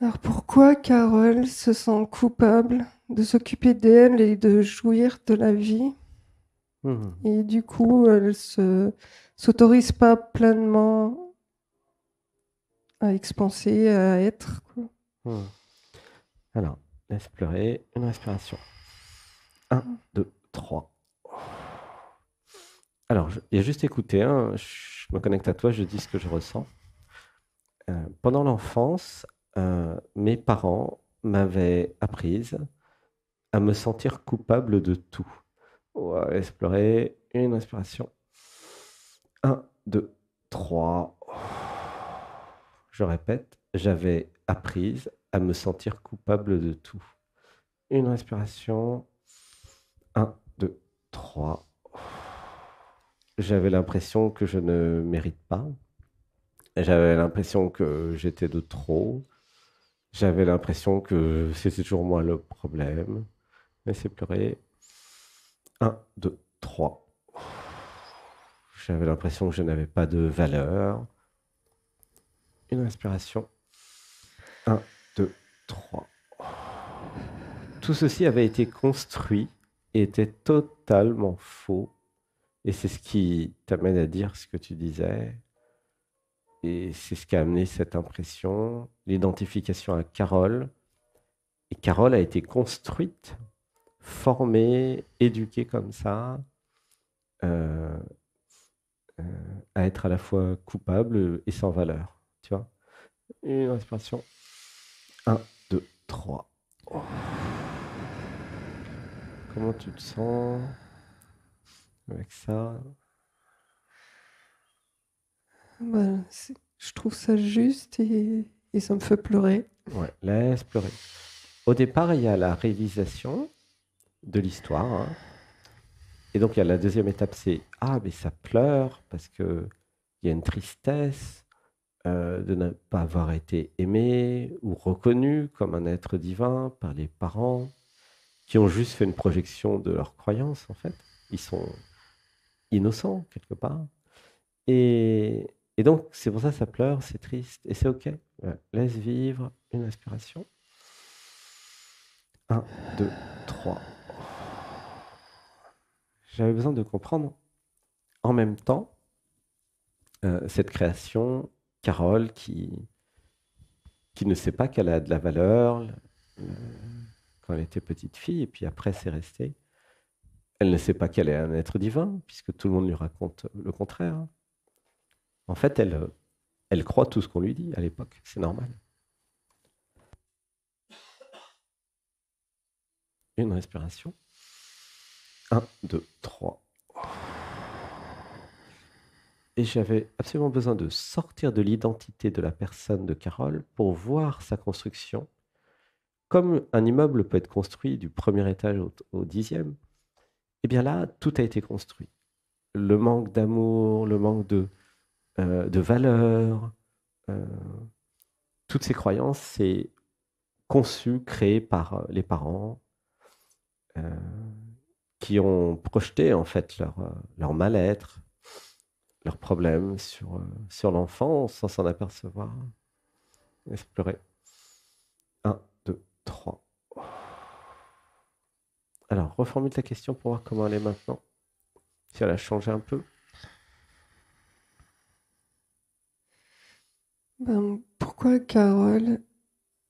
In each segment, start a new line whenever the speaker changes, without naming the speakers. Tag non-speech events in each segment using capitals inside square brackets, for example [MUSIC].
Alors pourquoi Carole se sent coupable de s'occuper d'elle et de jouir de la vie mmh. Et du coup, elle se s'autorise pas pleinement à expenser, à être. Quoi.
Mmh. Alors, laisse pleurer, une respiration. 1, 2, 3. Alors, il y a juste écouté, hein. je me connecte à toi, je dis ce que je ressens. Euh, pendant l'enfance, euh, mes parents m'avaient apprise à me sentir coupable de tout. On va explorer une inspiration. Un, deux, trois. Je répète, j'avais apprise à me sentir coupable de tout. Une respiration. Un, deux, trois. « J'avais l'impression que je ne mérite pas. J'avais l'impression que j'étais de trop. J'avais l'impression que c'était toujours moi le problème. Mais c'est pleurer. 1, 2, 3. J'avais l'impression que je n'avais pas de valeur. Une respiration. 1, 2, 3. Tout ceci avait été construit et était totalement faux. Et c'est ce qui t'amène à dire ce que tu disais. Et c'est ce qui a amené cette impression, l'identification à Carole. Et Carole a été construite, formée, éduquée comme ça, euh, euh, à être à la fois coupable et sans valeur. Tu vois Une inspiration. 1, 2, 3. Comment tu te sens avec ça
bah, je trouve ça juste et, ça me fait pleurer.
Ouais, laisse pleurer. Au départ, il y a la réalisation de l'histoire. Hein. Et donc, il y a la deuxième étape, c'est Ah, mais ça pleure parce qu'il y a une tristesse euh, de ne pas avoir été aimé ou reconnu comme un être divin par les parents qui ont juste fait une projection de leurs croyances, en fait. Ils sont innocents, quelque part. Et, et donc, c'est pour ça que ça pleure, c'est triste, et c'est OK. Euh, laisse vivre une inspiration. Un, deux, trois. J'avais besoin de comprendre en même temps euh, cette création, Carole, qui, qui ne sait pas qu'elle a de la valeur quand elle était petite fille, et puis après c'est resté. Elle ne sait pas qu'elle est un être divin, puisque tout le monde lui raconte le contraire. En fait, elle, elle croit tout ce qu'on lui dit à l'époque. C'est normal. Une respiration. Un, deux, trois. Et j'avais absolument besoin de sortir de l'identité de la personne de Carole pour voir sa construction. Comme un immeuble peut être construit du premier étage au, au dixième, eh bien là, tout a été construit. Le manque d'amour, le manque de, euh, de valeurs. Euh, toutes ces croyances, c'est conçu, créé par euh, les parents qui ont projeté en fait leur, mal-être, leurs problèmes sur, sur l'enfant sans s'en apercevoir. Explorer. Un, deux, trois. Alors, reformule ta question pour voir comment elle est maintenant. Si elle a changé un peu.
Ben, pourquoi Carole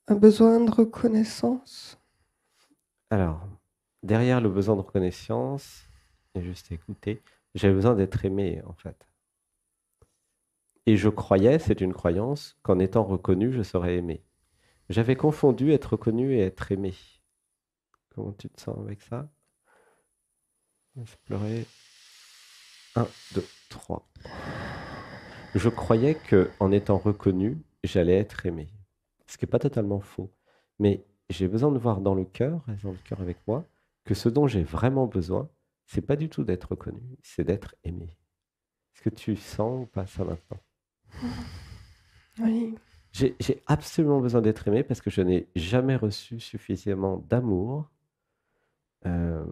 a besoin de reconnaissance
Alors, derrière le besoin de reconnaissance, juste écouter, j'avais besoin d'être aimé en fait. Et je croyais, c'est une croyance, qu'en étant reconnu, je serais aimé. J'avais confondu être reconnu et être aimé. Comment tu te sens avec ça Laisse pleurer. 1, 2, 3 je croyais que en étant reconnu, j'allais être aimé. Ce qui n'est pas totalement faux. Mais j'ai besoin de voir dans le cœur, dans le cœur avec moi, que ce dont j'ai vraiment besoin, c'est pas du tout d'être reconnu, c'est d'être aimé. Est-ce que tu sens ou pas ça maintenant Oui. J'ai absolument besoin d'être aimé parce que je n'ai jamais reçu suffisamment d'amour. Euh,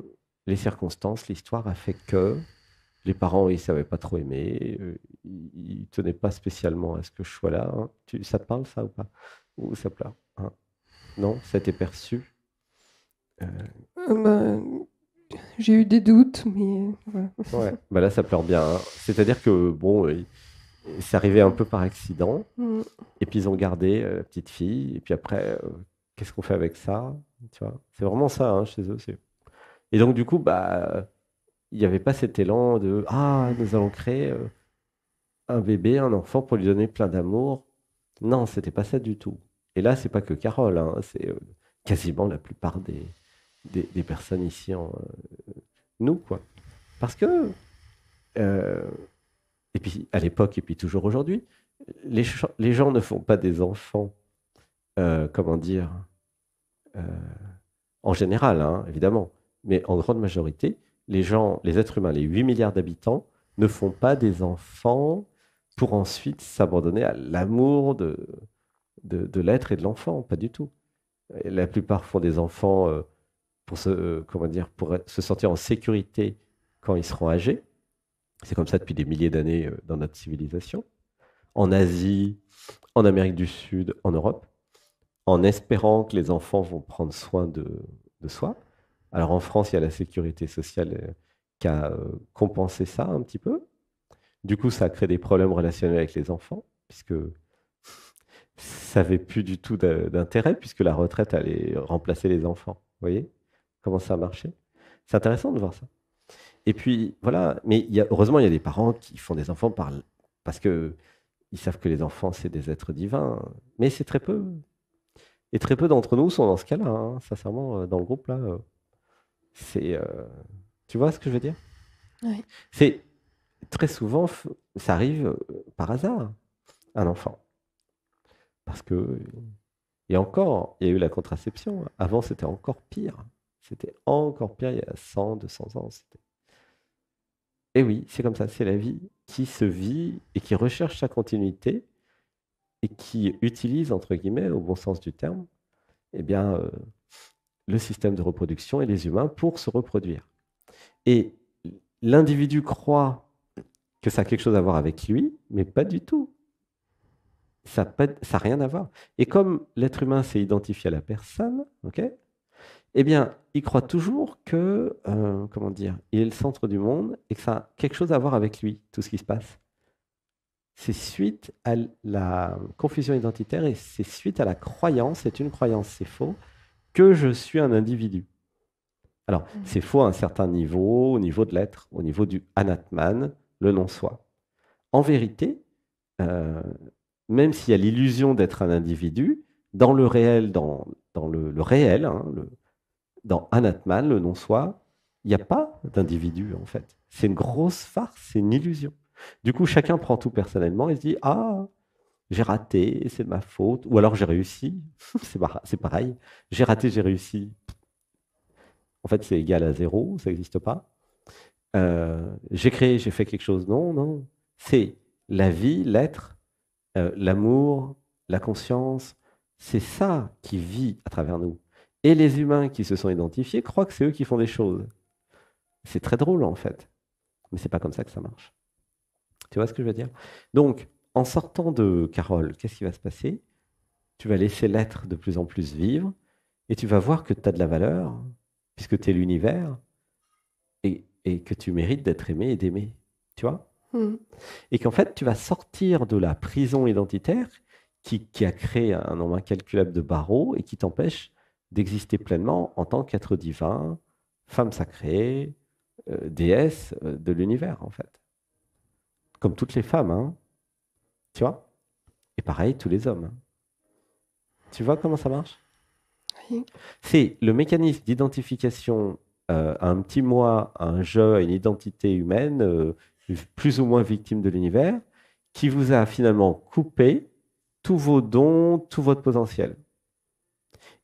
les circonstances, l'histoire a fait que les parents, ils ne savaient pas trop aimer, euh, ils ne tenaient pas spécialement à ce que je sois là. Hein. ça te parle, ça, ou pas Ou ça pleure hein? Non Ça t'est perçu
euh, bah, J'ai eu des doutes, mais... Euh,
bah, là, ça pleure bien. Hein. C'est-à-dire que, bon, c'est arrivé un peu par accident, mm. et puis ils ont gardé la petite fille, et puis après, qu'est-ce qu'on fait avec ça C'est vraiment ça, chez eux. Et donc, du coup, bah il n'y avait pas cet élan de Ah, nous allons créer euh, un bébé, un enfant pour lui donner plein d'amour. Non, c'était pas ça du tout. Et là, c'est pas que Carole, hein, c'est euh, quasiment la plupart des, personnes ici, en, euh, nous, quoi. Parce que, et puis à l'époque, et puis toujours aujourd'hui, les, les, gens ne font pas des enfants, comment dire, en général, hein, évidemment, mais en grande majorité, les gens, les êtres humains, les 8 milliards d'habitants, ne font pas des enfants pour ensuite s'abandonner à l'amour de, l'être et de l'enfant, pas du tout. la plupart font des enfants euh, pour, se, euh, comment dire, pour se sentir en sécurité quand ils seront âgés. C'est comme ça depuis des milliers d'années euh, dans notre civilisation. En Asie, en Amérique du Sud, en Europe, en espérant que les enfants vont prendre soin de soi. Alors en France, il y a la sécurité sociale euh, qui a euh, compensé ça un petit peu. Du coup, ça a créé des problèmes relationnels avec les enfants, puisque ça n'avait plus du tout d'intérêt, puisque la retraite allait remplacer les enfants. Vous voyez comment ça a marché C'est intéressant de voir ça. Et puis, voilà, mais heureusement, il y a des parents qui font des enfants parce qu'ils savent que les enfants, c'est des êtres divins, mais c'est très peu. Et très peu d'entre nous sont dans ce cas-là, hein, sincèrement, euh, dans le groupe, là c'est. Euh, tu vois ce que je veux dire C'est très souvent, ça arrive euh, par hasard, un enfant. Parce que. Et encore, il y a eu la contraception. Avant, c'était encore pire. C'était encore pire il y a 100, 200 ans. Et oui, c'est comme ça, c'est la vie qui se vit et qui recherche sa continuité et qui utilise, entre guillemets, au bon sens du terme, eh bien, euh, le système de reproduction et les humains pour se reproduire. Et l'individu croit que ça a quelque chose à voir avec lui, mais pas du tout. Ça n'a rien à voir. Et comme l'être humain s'est identifié à la personne, ok eh bien, il croit toujours que, euh, comment dire, il est le centre du monde et que ça a quelque chose à voir avec lui, tout ce qui se passe. C'est suite à la confusion identitaire et c'est suite à la croyance, c'est une croyance, c'est faux, que je suis un individu. Alors, mm. c'est faux à un certain niveau, au niveau de l'être, au niveau du anatman, le non-soi. En vérité, euh, même s'il y a l'illusion d'être un individu, dans le réel, dans, le, réel, hein, dans anatman, le non-soi, il n'y a pas d'individu en fait. C'est une grosse farce, c'est une illusion. Du coup, chacun prend tout personnellement et se dit Ah, j'ai raté, c'est ma faute, ou alors j'ai réussi, [LAUGHS] c'est pareil, j'ai raté, j'ai réussi. En fait, c'est égal à zéro, ça n'existe pas. Euh, j'ai créé, j'ai fait quelque chose, non, non. C'est la vie, l'être, euh, l'amour, la conscience, c'est ça qui vit à travers nous. Et les humains qui se sont identifiés croient que c'est eux qui font des choses. C'est très drôle en fait, mais c'est pas comme ça que ça marche. Tu vois ce que je veux dire Donc, en sortant de Carole, qu'est-ce qui va se passer Tu vas laisser l'être de plus en plus vivre et tu vas voir que tu as de la valeur, puisque tu es l'univers et, que tu mérites d'être aimé et d'aimer. Tu vois hmm. Et qu'en fait, tu vas sortir de la prison identitaire qui, a créé un nombre incalculable de barreaux et qui t'empêche d'exister pleinement en tant qu'être divin, femme sacrée, euh, déesse euh, de l'univers, en fait. Comme toutes les femmes, hein tu vois Et pareil, tous les hommes. Tu vois comment ça marche C'est le mécanisme d'identification à euh, un petit moi, à un jeu, à une identité humaine, euh, plus ou moins victime de l'univers, qui vous a finalement coupé tous vos dons, tout votre potentiel.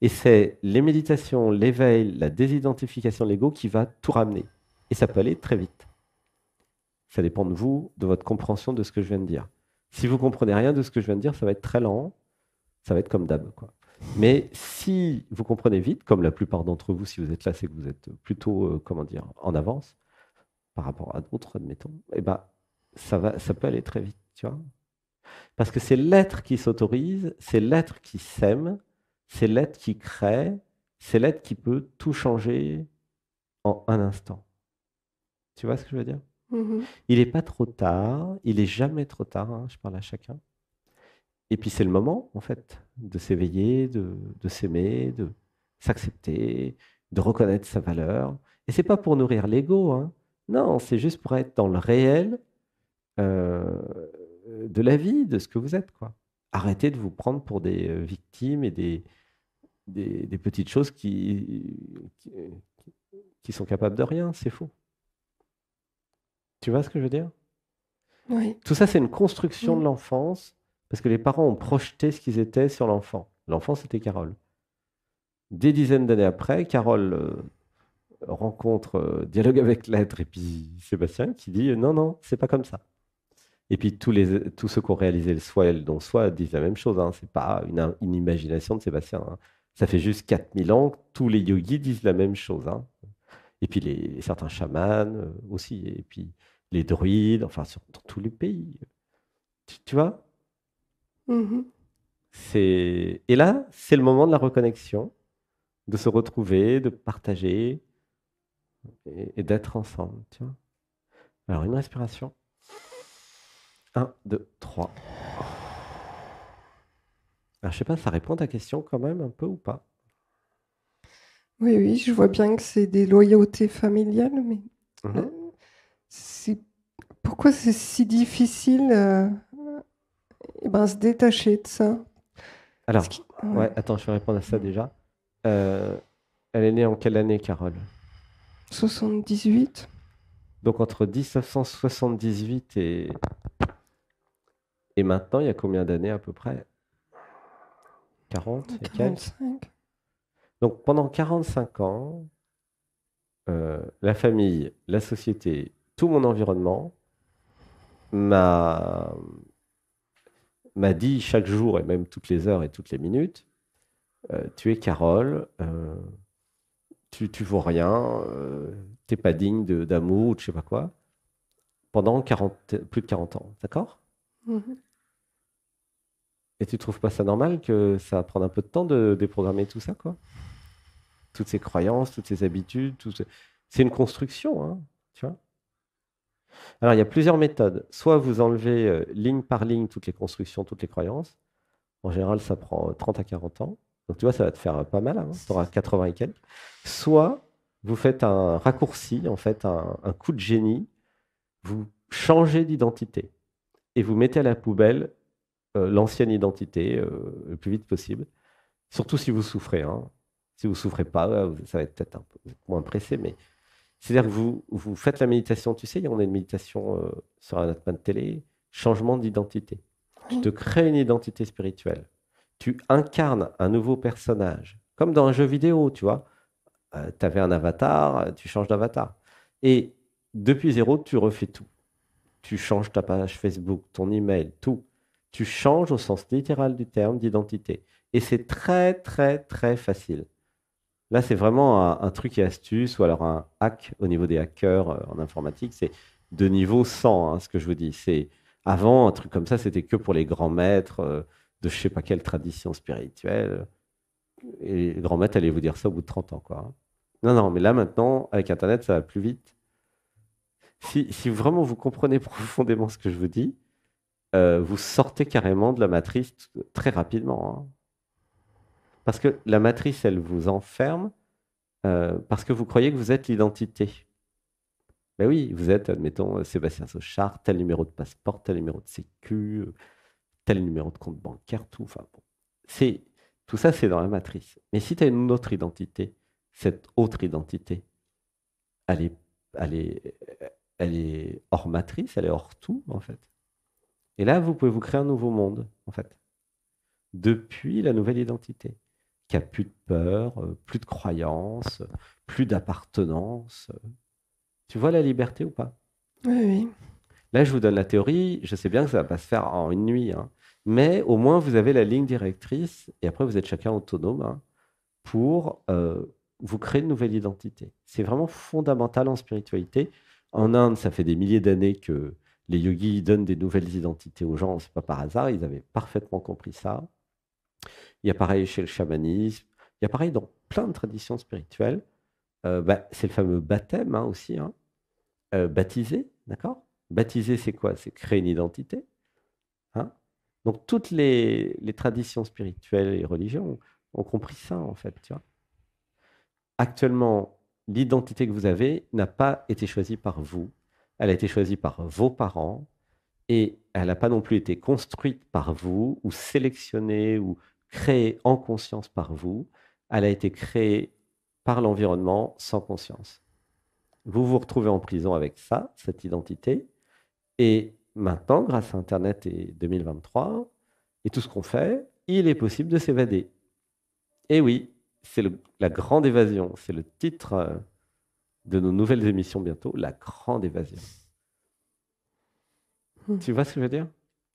Et c'est les méditations, l'éveil, la désidentification de l'ego qui va tout ramener. Et ça peut aller très vite. Ça dépend de vous, de votre compréhension de ce que je viens de dire. Si vous comprenez rien de ce que je viens de dire, ça va être très lent, ça va être comme d'hab. Mais si vous comprenez vite, comme la plupart d'entre vous, si vous êtes là, c'est que vous êtes plutôt, euh, comment dire, en avance par rapport à d'autres, admettons, eh ben, ça, va, ça peut aller très vite, tu vois. Parce que c'est l'être qui s'autorise, c'est l'être qui s'aime, c'est l'être qui crée, c'est l'être qui peut tout changer en un instant. Tu vois ce que je veux dire Mhm. Il n'est pas trop tard, il est jamais trop tard, hein, je parle à chacun. Et puis c'est le moment, en fait, de s'éveiller, de, s'aimer, de s'accepter, de reconnaître sa valeur. Et c'est pas pour nourrir l'ego, hein. non, c'est juste pour être dans le réel euh, de la vie, de ce que vous êtes. quoi. Arrêtez de vous prendre pour des euh, victimes et des, des, petites choses qui, qui sont capables de rien, c'est faux. Tu vois ce que je veux dire Tout ça, c'est une construction de l'enfance, parce que les parents ont projeté ce qu'ils étaient sur l'enfant. L'enfant, c'était Carole. Des dizaines d'années après, Carole euh, rencontre, euh, dialogue avec l'être, et puis Sébastien qui dit non, non, c'est pas comme ça. Et puis tous, les, tous ceux qui ont réalisé le soi et le don-soi disent la même chose. Hein. C'est pas une, imagination de Sébastien. Hein. Ça fait juste 4000 ans que tous les yogis disent la même chose. Hein. Et puis les, certains chamans euh, aussi. Et puis les druides, enfin, sur, dans tous les pays. Tu, vois mmh C'est Et là, c'est le moment de la reconnexion, de se retrouver, de partager et, d'être ensemble. Alors, une respiration. Un, deux, trois. Alors, je sais pas, ça répond à ta question quand même un peu ou pas
Oui, oui, je vois bien que c'est des loyautés familiales, mais mmh pourquoi c'est si difficile euh, eh ben, se détacher de ça
Alors, ouais. attends, je vais répondre à ça déjà. Euh, elle est née en quelle année, Carole 78. Donc entre 1978 et, et maintenant, il y a combien d'années à peu près 40 45. Donc pendant 45 ans, euh, la famille, la société tout mon environnement m'a m'a dit chaque jour et même toutes les heures et toutes les minutes, euh, tu es Carole, euh, tu, tu vaux rien, euh, tu n'es pas digne d'amour ou de je sais pas quoi, pendant plus de 40 ans, d'accord mhm. Et tu trouves pas ça normal que ça prenne un peu de temps de déprogrammer tout ça, quoi Toutes ces croyances, toutes ces habitudes, tout c'est une construction, hein, tu vois alors, il y a plusieurs méthodes. Soit vous enlevez euh, ligne par ligne toutes les constructions, toutes les croyances. En général, ça prend 30 euh, à 40 ans. Donc, tu vois, ça va te faire euh, pas mal. Tu auras 80 et quelques. Soit vous faites un raccourci, en fait, un, coup de génie. Vous changez d'identité et vous mettez à la poubelle l'ancienne identité le plus vite possible. Surtout si vous souffrez. Hein. Si vous souffrez pas, ça va être peut-être un peu moins pressé, mais c'est-à-dire que vous, faites la méditation, tu sais, on a une méditation euh, sur un atman de télé, changement d'identité. Tu te crées une identité spirituelle. Tu incarnes un nouveau personnage. Comme dans un jeu vidéo, tu vois. Euh, tu avais un avatar, euh, tu changes d'avatar. Et depuis zéro, tu refais tout. Tu changes ta page Facebook, ton email, tout. Tu changes au sens littéral du terme d'identité. Et c'est très, très, très facile. Là, c'est vraiment un, truc et astuce, ou alors un hack au niveau des hackers euh, en informatique, c'est de niveau 100, hein, ce que je vous dis. C'est Avant, un truc comme ça, c'était que pour les grands maîtres euh, de je sais pas quelle tradition spirituelle. Et les grands maîtres allaient vous dire ça au bout de 30 ans. Quoi. Hein. Non, non, mais là maintenant, avec Internet, ça va plus vite. Si, vraiment vous comprenez [LAUGHS] profondément ce que je vous dis, euh, vous sortez carrément de la matrice très rapidement. Hein. Parce que la matrice, elle vous enferme euh, parce que vous croyez que vous êtes l'identité. Ben oui, vous êtes, admettons, euh, Sébastien Sochard, tel numéro de passeport, tel numéro de sécu, euh, tel numéro de compte bancaire, tout. Enfin, bon. c'est, tout ça, c'est dans la matrice. Mais si tu as une autre identité, cette autre identité, elle est hors matrice, elle est hors tout, en fait. Et là, vous pouvez vous créer un nouveau monde, en fait, depuis la nouvelle identité qui a plus de peur, euh, plus de croyance, plus d'appartenance. Tu vois la liberté ou pas Oui, oui. Là, je vous donne la théorie. Je sais bien que ça ne va pas se faire en une nuit, hein. mais au moins vous avez la ligne directrice et après vous êtes chacun autonome hein, pour euh, vous créer une nouvelle identité. C'est vraiment fondamental en spiritualité. En Inde, ça fait des milliers d'années que les yogis donnent des nouvelles identités aux gens. C'est pas par hasard. Ils avaient parfaitement compris ça. Il y a pareil chez le chamanisme. Il y a pareil dans plein de traditions spirituelles. Euh, bah, c'est le fameux baptême hein, aussi. Hein. Euh, baptiser, d'accord Baptiser, c'est quoi C'est créer une identité. Hein Donc toutes les, traditions spirituelles et religieuses ont, compris ça, en fait. Tu vois Actuellement, l'identité que vous avez n'a pas été choisie par vous. Elle a été choisie par vos parents et elle n'a pas non plus été construite par vous ou sélectionnée ou créée en conscience par vous, elle a été créée par l'environnement sans conscience. Vous vous retrouvez en prison avec ça, cette identité, et maintenant, grâce à Internet et 2023, et tout ce qu'on fait, il est possible de s'évader. Et oui, c'est la grande évasion, c'est le titre euh, de nos nouvelles émissions bientôt, la grande évasion. Hmm. Tu vois ce que je veux dire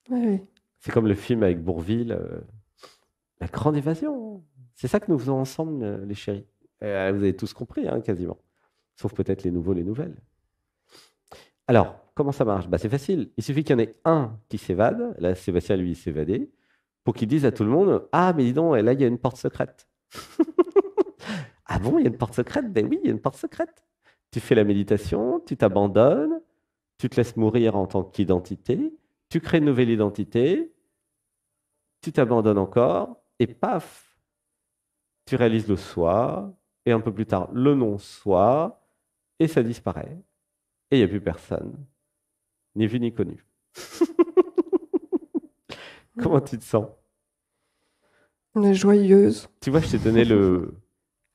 oui, oui. C'est comme le film avec Bourville. Euh, la grande évasion. C'est ça que nous faisons ensemble, euh, les chéris. Euh, vous avez tous compris, hein, quasiment. Sauf peut-être les nouveaux, les nouvelles. Alors, comment ça marche bah, C'est facile. Il suffit qu'il y en ait un qui s'évade. Là, Sébastien, lui, il Pour qu'il dise à tout le monde Ah, mais dis donc, là, il y a une porte secrète. [LAUGHS] ah bon, il y a une porte secrète Ben oui, il y a une porte secrète. Tu fais la méditation, tu t'abandonnes, tu te laisses mourir en tant qu'identité, tu crées une nouvelle identité, tu t'abandonnes encore, et paf, tu réalises le soi, et un peu plus tard le non-soi, et ça disparaît, et il n'y a plus personne, ni vu ni connu. [LAUGHS] Comment tu te sens
On est joyeuse.
Tu vois, je t'ai donné le,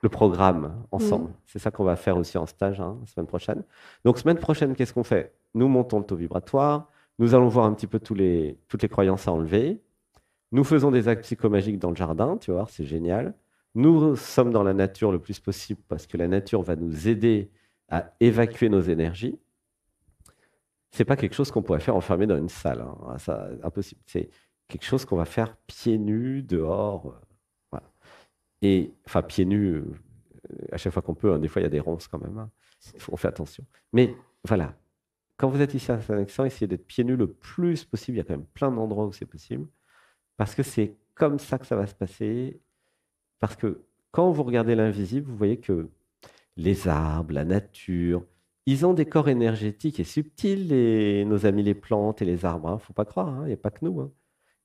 [LAUGHS] programme ensemble. Mm. C'est ça qu'on va faire aussi en stage hein, la semaine prochaine. Donc, semaine prochaine, qu'est-ce qu'on fait Nous montons le taux vibratoire. Nous allons voir un petit peu tous les, toutes les croyances à enlever. Nous faisons des actes psychomagiques dans le jardin, tu vois, c'est génial. Nous sommes dans la nature le plus possible parce que la nature va nous aider à évacuer nos énergies. C'est pas quelque chose qu'on pourrait faire enfermé dans une salle, hein. ah, impossible. C'est quelque chose qu'on va faire pieds nus dehors, euh, et enfin pieds nus euh, à chaque fois qu'on peut. Hein. Des fois il y a des ronces quand même, hein. on fait attention. Mais voilà, quand vous êtes ici à Saint-Alexandre, essayez d'être pieds nus le plus possible. Il y a quand même plein d'endroits où c'est possible. Parce que c'est comme ça que ça va se passer. Parce que quand vous regardez l'invisible, vous voyez que les arbres, la nature, ils ont des corps énergétiques et subtils, nos amis les plantes et les arbres. Il hein. ne faut pas croire, hein. il n'y a pas que nous. Hein.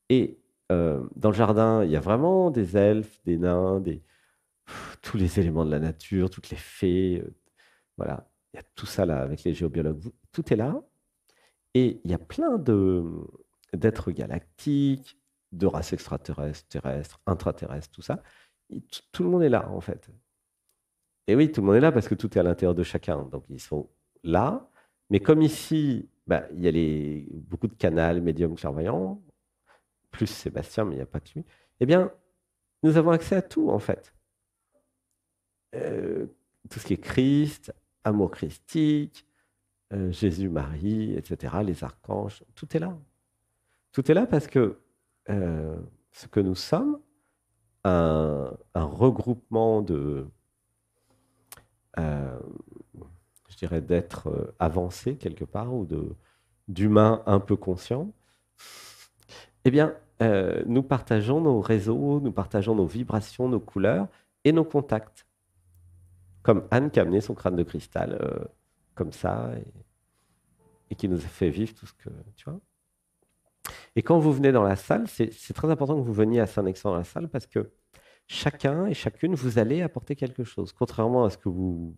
Et euh, dans le jardin, il y a vraiment des elfes, des nains, des... tous les éléments de la nature, toutes les fées. Euh, voilà, il y a tout ça là avec les géobiologues. Tout est là. Et il y a plein d'êtres galactiques, de races extraterrestres, terrestres, intraterrestres, tout ça. Tout le monde est là, en fait. Et oui, tout le monde est là parce que tout est à l'intérieur de chacun. Donc, ils sont là. Mais comme ici, bah, il y a les, beaucoup de canaux, médiums, clairvoyants, plus Sébastien, mais il n'y a pas de lui, eh bien, nous avons accès à tout, en fait. Euh, tout ce qui est Christ, amour christique, euh, Jésus-Marie, etc., les archanges, tout est là. Tout est là parce que euh, ce que nous sommes, un, regroupement de, euh, je dirais, d'êtres euh, avancés quelque part ou d'humains un peu conscients, eh bien, nous partageons nos réseaux, nous partageons nos vibrations, nos couleurs et nos contacts. Comme Anne qui a amené son crâne de cristal comme ça et, qui nous a fait vivre tout ce que tu vois. Et quand vous venez dans la salle, c'est très important que vous veniez à saint nexant dans la salle parce que chacun et chacune, vous allez apporter quelque chose. Contrairement à ce que vous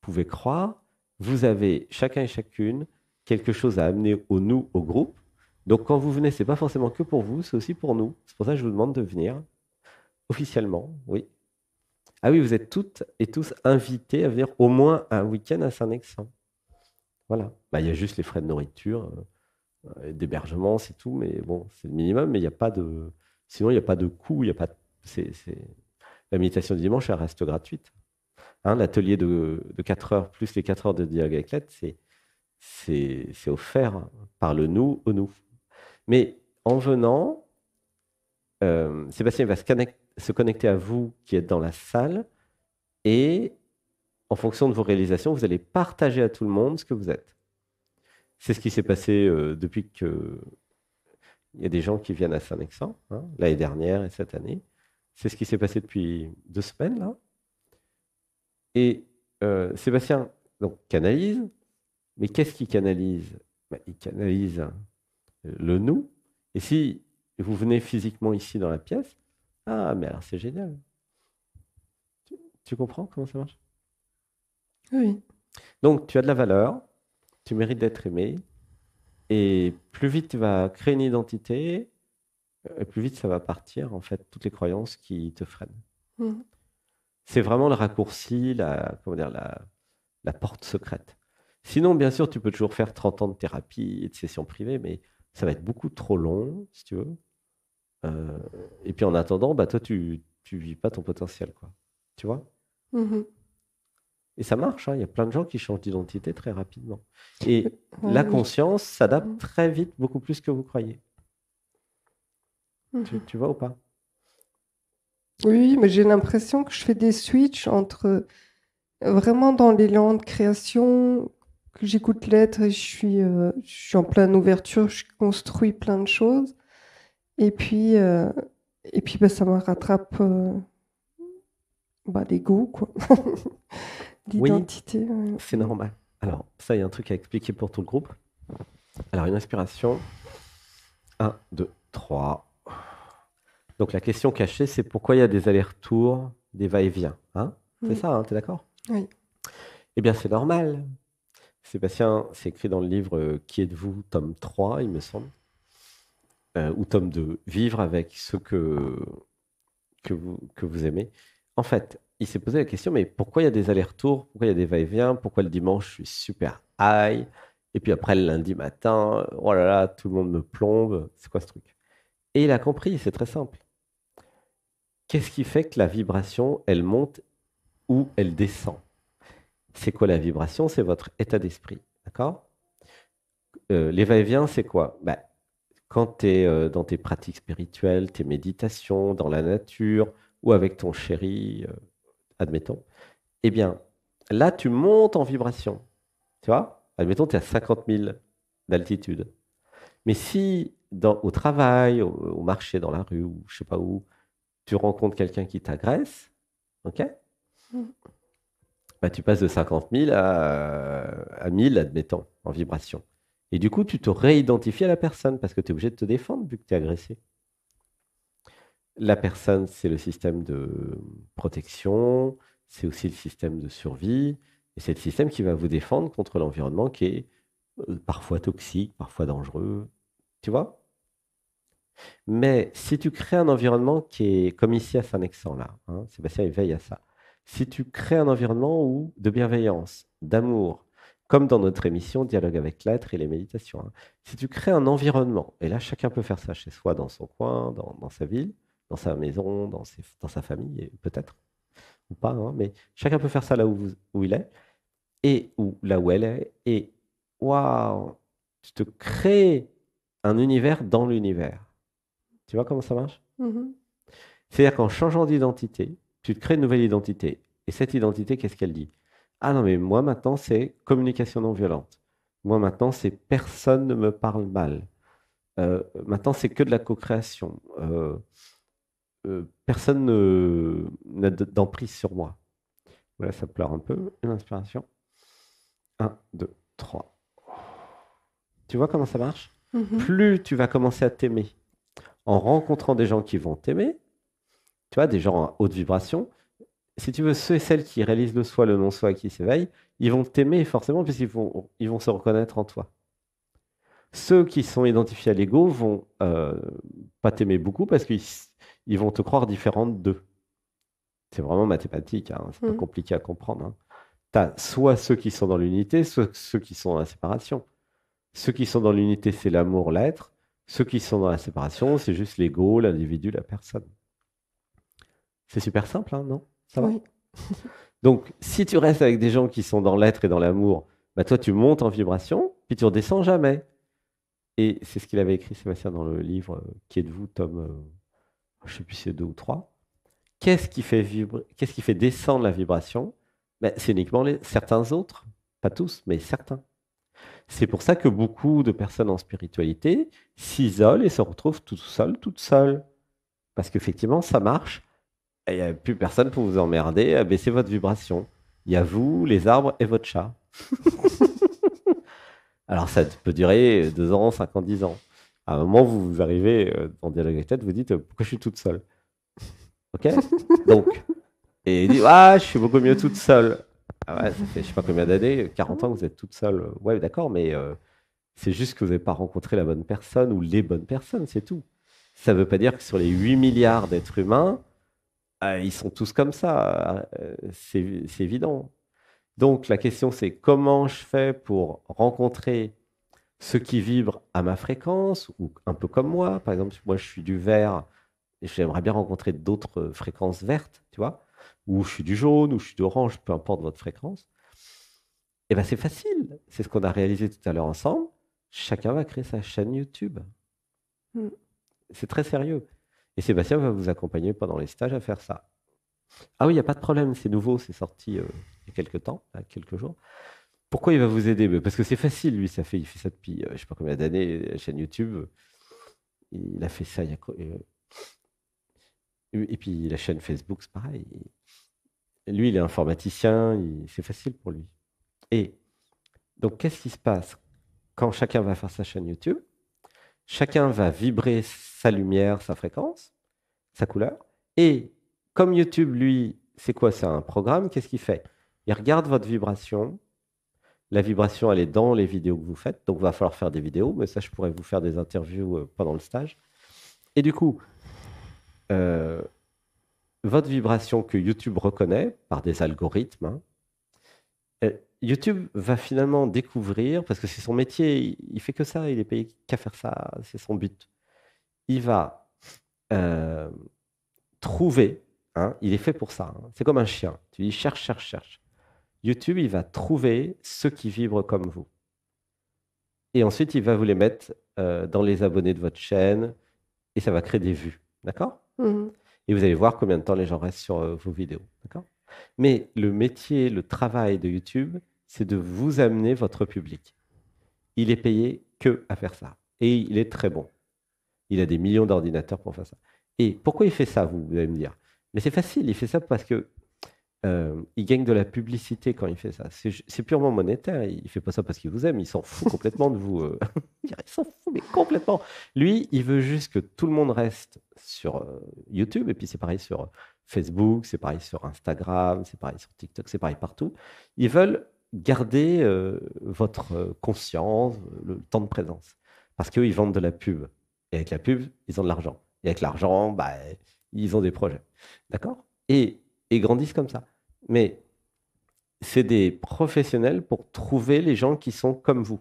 pouvez croire, vous avez chacun et chacune quelque chose à amener au nous, au groupe. Donc quand vous venez, ce n'est pas forcément que pour vous, c'est aussi pour nous. C'est pour ça que je vous demande de venir officiellement, oui. Ah oui, vous êtes toutes et tous invités à venir au moins un week-end à Saint-Nexan. Voilà. Bah, il y a juste les frais de nourriture. Euh, euh, d'hébergement, c'est tout, mais bon, c'est le minimum. Mais il n'y a pas de. Sinon, il n'y a pas de coût, il a pas. La méditation du dimanche, elle reste gratuite. Hein, l'atelier de, 4 heures plus les 4 heures de dialogue avec l'aide, c'est offert par le nous au nous. Mais en venant, euh, Sébastien va se, connecter à vous qui êtes dans la salle et en fonction de vos réalisations, vous allez partager à tout le monde ce que vous êtes. C'est ce qui s'est passé euh, depuis que. Il y a des gens qui viennent à saint nexant hein, l'année dernière et cette année. C'est ce qui s'est passé depuis deux semaines, là. Et euh, Sébastien donc, canalise, mais qu'est-ce qu'il canalise bah, Il canalise hein, le nous. Et si vous venez physiquement ici dans la pièce, ah, mais alors c'est génial. Tu, tu comprends comment ça marche Oui. Donc, tu as de la valeur, tu mérites d'être aimé. Et plus vite tu vas créer une identité, et euh, plus vite ça va partir, en fait, toutes les croyances qui te freinent. Mm. C'est vraiment le raccourci, la, comment dire, la, porte secrète. Sinon, bien sûr, tu peux toujours faire 30 ans de thérapie et de sessions privée, mais ça va être beaucoup trop long, si tu veux. Euh, et puis en attendant, bah, toi, tu ne vis pas ton potentiel, quoi. Tu vois mm-hmm. Et ça marche, hein. il y a plein de gens qui changent d'identité très rapidement. Et la conscience s'adapte mm. très vite, beaucoup plus que vous croyez. Tu, mm-hmm. vois ou pas
Oui, mais j'ai l'impression que je fais des switches entre euh, vraiment dans l'élan de création, que j'écoute l'être et je suis, euh, je suis en pleine ouverture, je construis plein de choses. Et puis, euh, et puis bah, ça me rattrape des bah,
quoi. [LAUGHS] L'identité. Oui, c'est normal. Alors, ça, il y a un truc à expliquer pour tout le groupe. Alors, une inspiration. 1, 2, 3. Donc, la question cachée, c'est pourquoi il y a des allers-retours, des va-et-vient. Hein C'est ça, hein tu es d'accord Oui. Eh bien, c'est normal. Sébastien, c'est écrit dans le livre euh, Qui êtes-vous tome 3, il me semble, euh, ou tome 2, Vivre avec ceux que, que, vous, que vous aimez. En fait, il s'est posé la question, mais pourquoi il y a des allers-retours Pourquoi il y a des va-et-vient Pourquoi le dimanche, je suis super high Et puis après, le lundi matin, oh là là, tout le monde me plombe. C'est quoi ce truc Et il a compris, c'est très simple. Qu'est-ce qui fait que la vibration, elle monte ou elle descend C'est quoi la vibration C'est votre état d'esprit. D'accord euh, Les va-et-vient, c'est quoi bah, Quand tu es euh, dans tes pratiques spirituelles, tes méditations, dans la nature, ou avec ton chéri, euh, admettons, eh bien, là, tu montes en vibration. Tu vois Admettons, tu es à 50 000 d'altitude. Mais si au travail, au, marché, dans la rue, ou je sais pas où, tu rencontres quelqu'un qui t'agresse, ok mm. bah, Tu passes de 50 000 à, à 1000, admettons, en vibration. Et du coup, tu te réidentifies à la personne parce que tu es obligé de te défendre vu que tu es agressé. La personne, c'est le système de protection, c'est aussi le système de survie, et c'est le système qui va vous défendre contre l'environnement qui est euh, parfois toxique, parfois dangereux, tu vois Mais si tu crées un environnement qui est, comme ici à saint là, hein, Sébastien, il veille à ça, si tu crées un environnement où, de bienveillance, d'amour, comme dans notre émission Dialogue avec l'être et les méditations, hein, si tu crées un environnement, et là chacun peut faire ça chez soi, dans son coin, dans sa ville, dans sa maison, dans, sa famille, peut-être, ou pas, hein, mais chacun peut faire ça là où, où il est, et là où elle est, et waouh, tu te crées un univers dans l'univers. Tu vois comment ça marche mm-hmm. C'est-à-dire qu'en changeant d'identité, tu te crées une nouvelle identité. Et cette identité, qu'est-ce qu'elle dit Ah non, mais moi maintenant, c'est communication non violente. Moi maintenant, c'est personne ne me parle mal. Euh, maintenant, c'est que de la co-création. Euh, euh, personne n'a d'emprise sur moi. Voilà, ça pleure un peu. l'inspiration. inspiration. 1, 2, 3. Tu vois comment ça marche mm-hmm. Plus tu vas commencer à t'aimer en rencontrant des gens qui vont t'aimer, tu vois, des gens à haute vibration, si tu veux, ceux et celles qui réalisent le soi, le non-soi, qui s'éveillent, ils vont t'aimer forcément puisqu'ils vont, ils vont se reconnaître en toi. Ceux qui sont identifiés à l'ego vont euh, pas t'aimer beaucoup parce qu'ils ils vont te croire différente d'eux. C'est vraiment mathématique, hein, c'est pas mm. compliqué à comprendre. Hein. Tu as soit ceux qui sont dans l'unité, soit ceux qui sont dans la séparation. Ceux qui sont dans l'unité, c'est l'amour, l'être. Ceux qui sont dans la séparation, c'est juste l'ego, l'individu, la personne. C'est super simple, hein, non Ça va [LAUGHS] Donc, si tu restes avec des gens qui sont dans l'être et dans l'amour, bah toi, tu montes en vibration, puis tu redescends jamais. Et c'est ce qu'il avait écrit, Sébastien, dans le livre euh, Qui êtes-vous, Tom... Euh, je ne sais plus si c'est deux ou trois. Qu'est-ce qui, fait descendre la vibration ben, C'est uniquement certains autres, pas tous, mais certains. C'est pour ça que beaucoup de personnes en spiritualité s'isolent et se retrouvent tout seules, toutes seules. Parce qu'effectivement, ça marche. Il n'y a plus personne pour vous emmerder à baisser votre vibration. Il y a vous, les arbres et votre chat. [LAUGHS] Alors ça peut durer deux ans, cinq ans, dix ans à un moment, vous arrivez euh, dans Dialogue avec Tête, vous dites euh, Pourquoi je suis toute seule Ok Donc. Et il dit Ah, je suis beaucoup mieux toute seule. Ah ouais, je sais pas combien d'années, 40 ans que vous êtes toute seule. Ouais, d'accord, mais euh, c'est juste que vous n'avez pas rencontré la bonne personne ou les bonnes personnes, c'est tout. Ça ne veut pas dire que sur les 8 milliards d'êtres humains, ils sont tous comme ça. c'est évident. Donc la question, c'est comment je fais pour rencontrer ceux qui vibrent à ma fréquence ou un peu comme moi. Par exemple, moi je suis du vert et j'aimerais bien rencontrer d'autres fréquences vertes, tu vois, ou je suis du jaune ou je suis d'orange, peu importe votre fréquence. Et eh ben c'est facile, c'est ce qu'on a réalisé tout à l'heure ensemble. Chacun va créer sa chaîne YouTube. Hmm. C'est très sérieux. Et Sébastien va vous accompagner pendant les stages à faire ça. Ah oui, il n'y a pas de problème, c'est nouveau, c'est sorti euh, il y a quelques temps, quelques jours. Pourquoi il va vous aider Parce que c'est facile, lui, ça fait, il fait ça depuis euh, je ne sais pas combien d'années, la chaîne YouTube. Il a fait ça il y a euh, et puis la chaîne Facebook, c'est pareil. Lui, il est informaticien, c'est facile pour lui. Et donc, qu'est-ce qui se passe quand chacun va faire sa chaîne YouTube Chacun va vibrer sa lumière, sa fréquence, sa couleur. Et comme YouTube, lui, c'est quoi C'est un programme, qu'est-ce qu'il fait Il regarde votre vibration, la vibration, elle est dans les vidéos que vous faites. Donc, il va falloir faire des vidéos. Mais ça, je pourrais vous faire des interviews euh, pendant le stage. Et du coup, euh, votre vibration que YouTube reconnaît par des algorithmes, hein, euh, YouTube va finalement découvrir, parce que c'est son métier, il fait que ça, il est payé qu'à faire ça, c'est son but. Il va trouver, hein, il est fait pour ça, hein. c'est comme un chien, tu dis cherche, cherche, cherche. YouTube, il va trouver ceux qui vibrent comme vous. Et ensuite, il va vous les mettre euh, dans les abonnés de votre chaîne et ça va créer des vues. D'accord mhm. Et vous allez voir combien de temps les gens restent sur euh, vos vidéos. D'accord Mais le métier, le travail de YouTube, c'est de vous amener votre public. Il est payé que à faire ça. Et il est très bon. Il a des millions d'ordinateurs pour faire ça. Et pourquoi il fait ça, vous, vous allez me dire Mais c'est facile, il fait ça parce que euh, il gagne de la publicité quand il fait ça. C'est purement monétaire. Il fait pas ça parce qu'il vous aime. Il s'en fout complètement de vous. Euh. [LAUGHS] il s'en fout, mais complètement. Lui, il veut juste que tout le monde reste sur euh, YouTube. Et puis, c'est pareil sur Facebook, c'est pareil sur Instagram, c'est pareil sur TikTok, c'est pareil partout. Ils veulent garder votre conscience, le temps de présence. Parce qu'eux, ils vendent de la pub. Et avec la pub, ils ont de l'argent. Et avec l'argent, bah, ils ont des projets. D'accord Et. Et grandissent comme ça mais c'est des professionnels pour trouver les gens qui sont comme vous.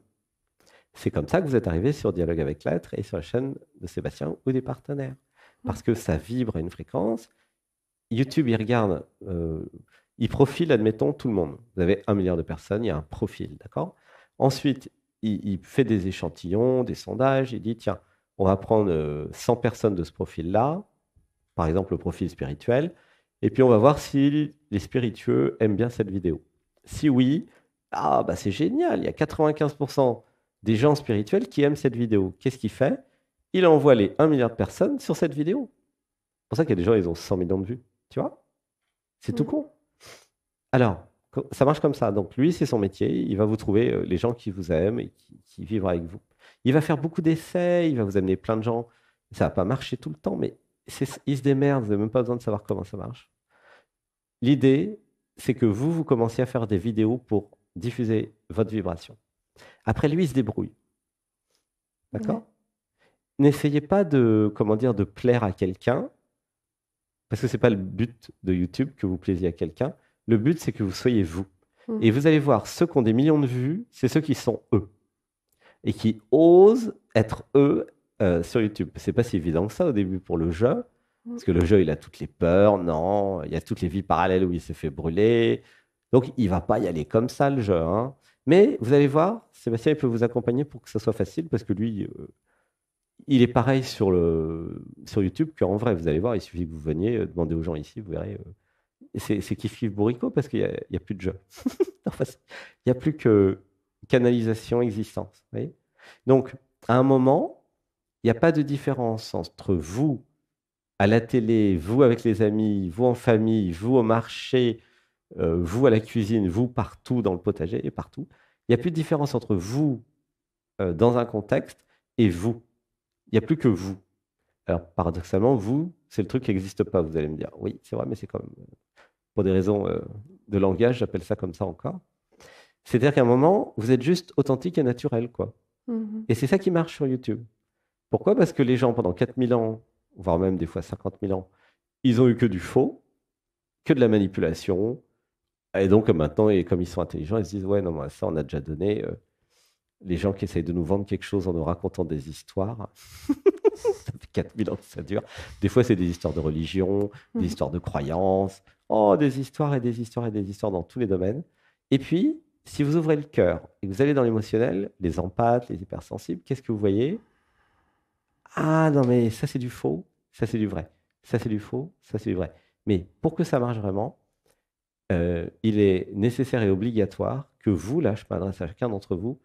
C'est comme ça que vous êtes arrivé sur Dialogue avec l'être et sur la chaîne de Sébastien ou des partenaires. Mmh. Parce que ça vibre à une fréquence. YouTube, il regarde, euh, il profile, admettons, tout le monde. Vous avez un milliard de personnes, il y a un profil, d'accord Ensuite, il, il, fait des échantillons, des sondages, il dit, tiens, on va prendre 100 euh, personnes de ce profil-là, par exemple le profil spirituel, et puis on va voir si les spiritueux aiment bien cette vidéo. Si oui, ah bah c'est génial, il y a 95% des gens spirituels qui aiment cette vidéo. Qu'est-ce qu'il fait Il envoie les 1 milliard de personnes sur cette vidéo. C'est pour ça qu'il y a des gens, ils ont 100 millions de vues. Tu vois C'est tout mm. con. Alors, ça marche comme ça. Donc lui, c'est son métier. Il va vous trouver euh, les gens qui vous aiment et qui, vivent avec vous. Il va faire beaucoup d'essais, il va vous amener plein de gens. Ça va pas marcher tout le temps, mais il se démerde, vous n'avez même pas besoin de savoir comment ça marche. L'idée, c'est que vous, vous commenciez à faire des vidéos pour diffuser votre vibration. Après, lui, il se débrouille. D'accord N'essayez pas de, comment dire, de plaire à quelqu'un, parce que ce n'est pas le but de YouTube que vous plaisiez à quelqu'un. Le but, c'est que vous soyez vous. Et mhm. vous allez voir, ceux qui ont des millions de vues, c'est ceux qui sont eux. Et qui osent être eux euh, sur YouTube. C'est pas si évident que ça au début pour le jeu. Mmh. Parce que le jeu, il a toutes les peurs, non, il y a toutes les vies parallèles où il s'est fait brûler. Donc, il va pas y aller comme ça, le jeu. Hein. Mais vous allez voir, Sébastien il peut vous accompagner pour que ça soit facile, parce que lui, euh, il est pareil sur, le, sur YouTube qu'en vrai. Vous allez voir, il suffit que vous veniez, euh, demander aux gens ici, vous verrez. Euh, c'est, c'est kiff kiff bourricot, parce qu'il n'y a, plus de jeu. il n'y a plus que canalisation, existence. Donc, à un moment, il n'y a pas de différence entre vous à la télé, vous avec les amis, vous en famille, vous au marché, euh, vous à la cuisine, vous partout dans le potager et partout, il n'y a plus de différence entre vous euh, dans un contexte et vous. Il n'y a plus que vous. Alors paradoxalement, vous, c'est le truc qui n'existe pas, vous allez me dire. Oui, c'est vrai, mais c'est quand euh, pour des raisons de langage, j'appelle ça comme ça encore. C'est-à-dire qu'à un moment, vous êtes juste authentique et naturel. quoi. Mmh et c'est ça qui marche sur YouTube. Pourquoi Parce que les gens, pendant 4000 ans, voire même des fois 50 000 ans, ils ont eu que du faux, que de la manipulation. Et donc euh, maintenant, et comme ils sont intelligents, ils se disent ouais non moi, ça on a déjà donné. Euh, les gens qui essayent de nous vendre quelque chose en nous racontant des histoires. [LAUGHS] ça fait 4000 ans que ça dure. Des fois, c'est des histoires de religion, des mmh. histoires de croyances. Oh, des histoires et des histoires et des histoires dans tous les domaines. Et puis, si vous ouvrez le cœur et que vous allez dans l'émotionnel, les empathes, les hypersensibles, qu'est-ce que vous voyez ah non, mais ça c'est du faux, ça c'est du vrai. Ça c'est du faux, ça c'est du vrai. Mais pour que ça marche vraiment, euh, il est nécessaire et obligatoire que vous, là je m'adresse à chacun d'entre vous,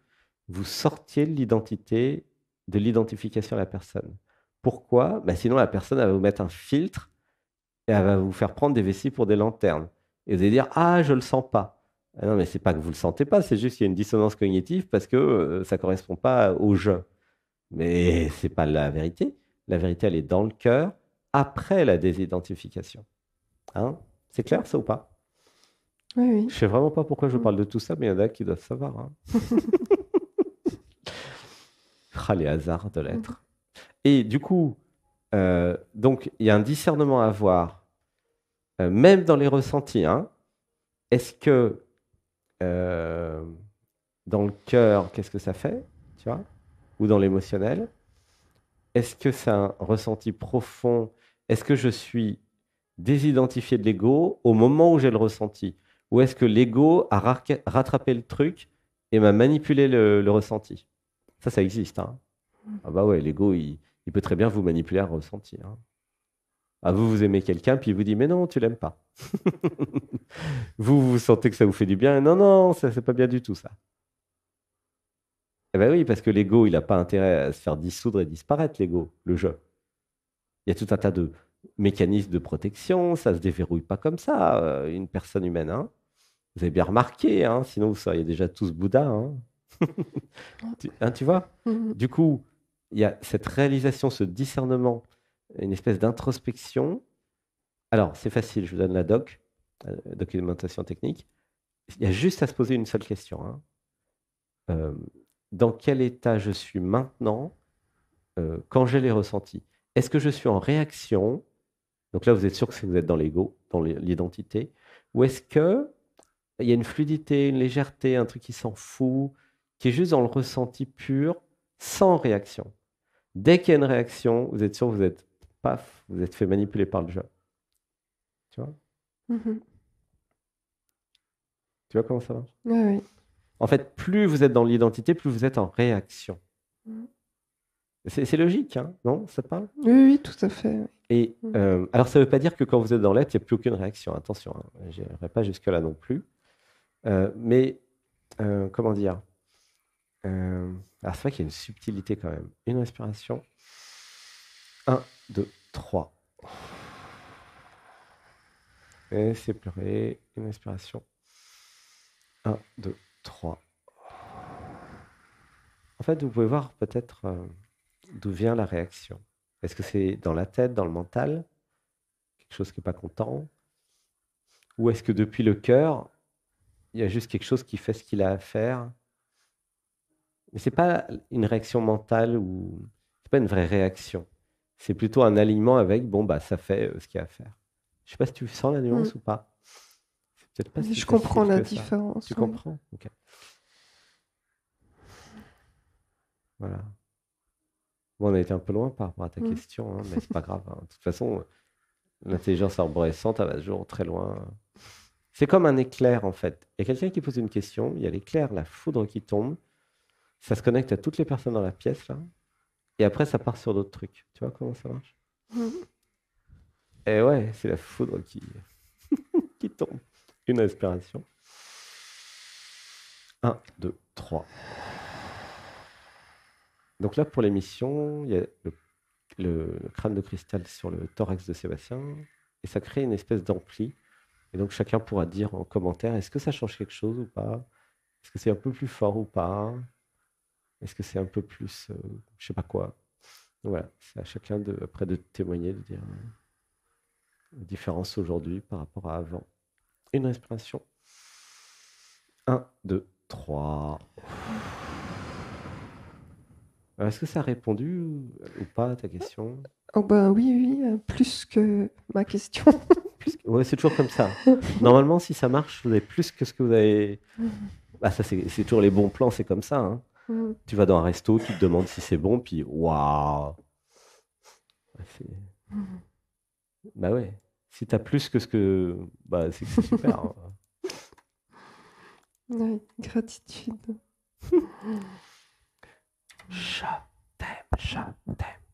vous sortiez de l'identité, de l'identification à la personne. Pourquoi bah, Sinon la personne va vous mettre un filtre et elle va vous faire prendre des vessies pour des lanternes. Et vous allez dire Ah, je ne le sens pas. Ah non, mais c'est pas que vous ne le sentez pas, c'est juste qu'il y a une dissonance cognitive parce que euh, ça ne correspond pas au jeu. Mais n'est pas la vérité. La vérité, elle est dans le cœur après la désidentification. Hein c'est clair ça ou pas oui, oui. Je sais vraiment pas pourquoi je mm. parle de tout ça, mais il y en a qui doivent savoir. Hein. [LAUGHS] Ah, les hasards de l'être. Mm. Et du coup, euh, donc il y a un discernement à avoir, euh, même dans les ressentis. Hein. Est-ce que euh, dans le cœur, qu'est-ce que ça fait Tu vois ou dans l'émotionnel Est-ce que c'est un ressenti profond Est-ce que je suis désidentifié de l'ego au moment où j'ai le ressenti Ou est-ce que l'ego a rattrapé le truc et m'a manipulé le, ressenti Ça, ça existe. Hein. ah bah ouais, l'ego, il, peut très bien vous manipuler à ressentir. Hein. Ah, vous, vous aimez quelqu'un, puis il vous dit, mais non, tu l'aimes pas. [LAUGHS] vous, vous sentez que ça vous fait du bien, non, non, ça, c'est pas bien du tout, ça. Eh ben oui, parce que l'ego, il n'a pas intérêt à se faire dissoudre et disparaître, l'ego, le jeu. Il y a tout un tas de mécanismes de protection, ça ne se déverrouille pas comme ça, euh, une personne humaine. Hein. Vous avez bien remarqué, hein, sinon vous seriez déjà tous Bouddha. Hein. [LAUGHS] tu, vois mm-hmm. Du coup, il y a cette réalisation, ce discernement, une espèce d'introspection. Alors, c'est facile, je vous donne la doc, la euh, documentation technique. Il y a juste à se poser une seule question. Euh, dans quel état je suis maintenant euh, quand j'ai les ressentis Est-ce que je suis en réaction Donc là, vous êtes sûr que vous êtes dans l'ego, dans l'identité. Ou est-ce que il y a une fluidité, une légèreté, un truc qui s'en fout, qui est juste dans le ressenti pur, sans réaction. Dès qu'il y a une réaction, vous êtes sûr, vous êtes paf, vous êtes fait manipuler par le jeu. Tu vois mmh Tu vois comment ça marche Oui, oui. En fait, plus vous êtes dans l'identité, plus vous êtes en réaction. Mm. C'est logique, hein, non Ça te parle
oui, oui, tout à fait.
Et mm. euh, alors, ça ne veut pas dire que quand vous êtes dans l'être, il n'y a plus aucune réaction. Attention, hein, je n'irai pas jusque-là non plus. Euh, mais euh, comment dire Alors, c'est vrai qu'il y a une subtilité quand même. Une respiration. deux, trois. Et c'est pleurer. Une respiration. 1, 2, en fait, vous pouvez voir peut-être euh, d'où vient la réaction. Est-ce que c'est dans la tête, dans le mental, quelque chose qui n'est pas content Ou est-ce que depuis le cœur, il y a juste quelque chose qui fait ce qu'il a à faire Mais ce n'est pas une réaction mentale ou ce n'est pas une vraie réaction. C'est plutôt un alignement avec, bon, bah, ça fait euh, ce qu'il y a à faire. Je ne sais pas si tu sens la nuance mm. ou pas je comprends la différence. Tu comprends. Voilà. Bon, on a été un peu loin par rapport à ta mm. question, mais hein, mais c'est pas [LAUGHS] grave. Hein. De toute façon, l'intelligence arborescente, elle va toujours très loin. C'est comme un éclair, en fait. Il y a quelqu'un qui pose une question, il y a l'éclair, la foudre qui tombe, ça se connecte à toutes les personnes dans la pièce, là, et après, ça part sur d'autres trucs. Tu vois comment ça marche mm. Et ouais, c'est la foudre qui, [LAUGHS] qui tombe une inspiration. 1, 2, 3. Donc là, pour l'émission, il y a le, crâne de cristal sur le thorax de Sébastien, et ça crée une espèce d'ampli. Et donc chacun pourra dire en commentaire, est-ce que ça change quelque chose ou pas Est-ce que c'est un peu plus fort ou pas Est-ce que c'est un peu plus, euh, je sais pas quoi Voilà, c'est à chacun de, après de témoigner, de dire euh, différence aujourd'hui par rapport à avant. Une respiration. 1, 2, 3. Est-ce que ça a répondu euh, ou pas à ta question
Oh ben oui, oui, euh, plus que ma question. [LAUGHS]
Ouais, c'est toujours comme ça. Normalement, si ça marche, vous avez plus que ce que vous avez. Mhm. Ah, ça, c'est, toujours les bons plans, c'est comme ça. Hein. Mhm. Tu vas dans un resto, tu te demandes si c'est bon, puis waouh.
Mhm.
Bah ouais si t'as plus que ce que. Bah, c'est super. Hein.
[LAUGHS] gratitude. je t'aime, je t'aime.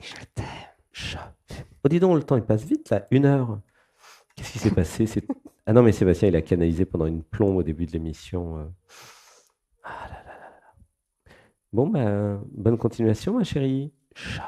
Je t'aime,
je t'aime. Oh, dis donc, le temps, il passe vite, là. Une heure. Qu'est-ce qui s'est passé Ah non, mais Sébastien, il a canalisé pendant une plombe au début de l'émission. Euh. Ah là là là Bon, bah, bonne continuation, ma chérie. Je